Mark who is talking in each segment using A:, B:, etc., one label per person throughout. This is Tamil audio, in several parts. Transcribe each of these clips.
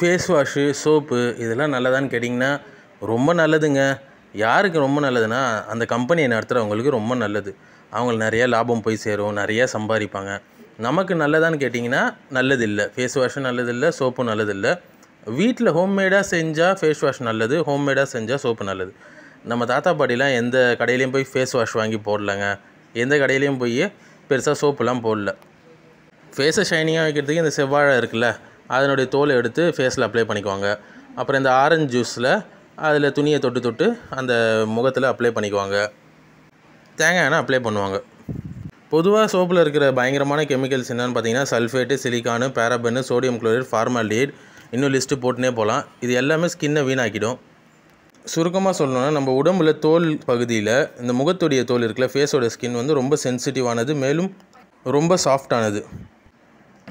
A: ஃபேஸ் வாஷு சோப்பு இதெல்லாம் நல்லதான்னு கேட்டிங்கன்னா ரொம்ப நல்லதுங்க யாருக்கு ரொம்ப நல்லதுன்னா அந்த கம்பெனியை நடத்துகிறவங்களுக்கு ரொம்ப நல்லது அவங்களுக்கு நிறையா லாபம் போய் சேரும் நிறையா சம்பாதிப்பாங்க நமக்கு நல்லதான்னு கேட்டிங்கன்னா நல்லதில்லை ஃபேஸ் வாஷும் நல்லதில்லை சோப்பும் நல்லதில்லை வீட்டில் ஹோம்மேடாக செஞ்சால் ஃபேஸ் வாஷ் நல்லது ஹோம்மேடாக செஞ்சால் சோப்பு நல்லது நம்ம தாத்தா பாட்டிலாம் எந்த கடையிலையும் போய் ஃபேஸ் வாஷ் வாங்கி போடலங்க எந்த கடையிலையும் போய் பெருசாக சோப்புலாம் போடல ஃபேஸை ஷைனிங்காக வைக்கிறதுக்கு இந்த செவ்வாழை இருக்குல்ல அதனுடைய தோலை எடுத்து ஃபேஸில் அப்ளை பண்ணிக்குவாங்க அப்புறம் இந்த ஆரஞ்சு ஜூஸில் அதில் துணியை தொட்டு தொட்டு அந்த முகத்தில் அப்ளை பண்ணிக்குவாங்க தேங்காய் எண்ணெய் அப்ளை பண்ணுவாங்க பொதுவாக சோப்பில் இருக்கிற பயங்கரமான கெமிக்கல்ஸ் என்னென்னு பார்த்தீங்கன்னா சல்ஃபேட்டு சிலிக்கானு பேரபென்னு சோடியம் குளோரைட் ஃபார்மாலிட் இன்னும் லிஸ்ட்டு போட்டுனே போகலாம் இது எல்லாமே ஸ்கின்னை வீணாக்கிடும் சுருக்கமாக சொல்லணும்னா நம்ம உடம்புல தோல் பகுதியில் இந்த முகத்துடைய தோல் இருக்கிற ஃபேஸோட ஸ்கின் வந்து ரொம்ப சென்சிட்டிவானது மேலும் ரொம்ப சாஃப்டானது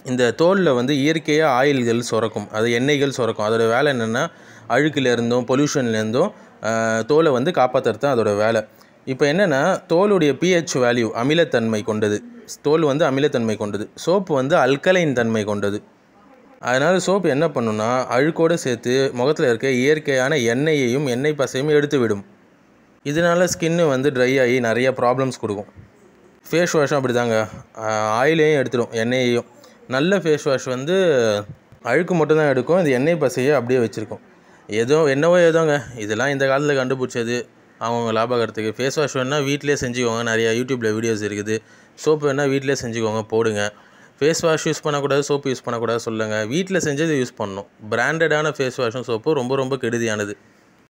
A: இந்த தோலில் வந்து இயற்கையாக ஆயில்கள் சுரக்கும் அது எண்ணெய்கள் சுரக்கும் அதோடய வேலை என்னென்னா அழுக்குலேருந்தும் பொல்யூஷன்லேருந்தும் தோலை வந்து காப்பாற்றுறது தான் அதோடய வேலை இப்போ என்னென்னா தோலுடைய பிஹெச் வேல்யூ அமிலத்தன்மை கொண்டது தோல் வந்து அமிலத்தன்மை கொண்டது சோப்பு வந்து அல்கலைன் தன்மை கொண்டது அதனால் சோப்பு என்ன பண்ணுன்னா அழுக்கோடு சேர்த்து முகத்தில் இருக்க இயற்கையான எண்ணெயையும் எண்ணெய் பசையும் எடுத்து விடும் இதனால் ஸ்கின்னு வந்து ட்ரை ஆகி நிறைய ப்ராப்ளம்ஸ் கொடுக்கும் ஃபேஸ் வாஷும் அப்படி தாங்க ஆயிலையும் எடுத்துடும் எண்ணெயையும் நல்ல ஃபேஸ் வாஷ் வந்து அழுக்கு மட்டும்தான் எடுக்கும் இது எண்ணெய் பசையை அப்படியே வச்சுருக்கும் ஏதோ என்னவோ ஏதோங்க இதெல்லாம் இந்த காலத்தில் கண்டுபிடிச்சது அவங்கவுங்க லாபகரத்துக்கு ஃபேஸ் வாஷ் வேணால் வீட்டிலே செஞ்சுக்கோங்க நிறையா யூடியூப்பில் வீடியோஸ் இருக்குது சோப்பு வேணால் வீட்டிலே செஞ்சுக்கோங்க போடுங்க ஃபேஸ் வாஷ் யூஸ் பண்ணக்கூடாது சோப்பு யூஸ் பண்ணக்கூடாது சொல்லுங்கள் வீட்டில் செஞ்சது யூஸ் பண்ணணும் பிராண்டடான ஃபேஸ் வாஷும் சோப்பு ரொம்ப ரொம்ப கெடுதியானது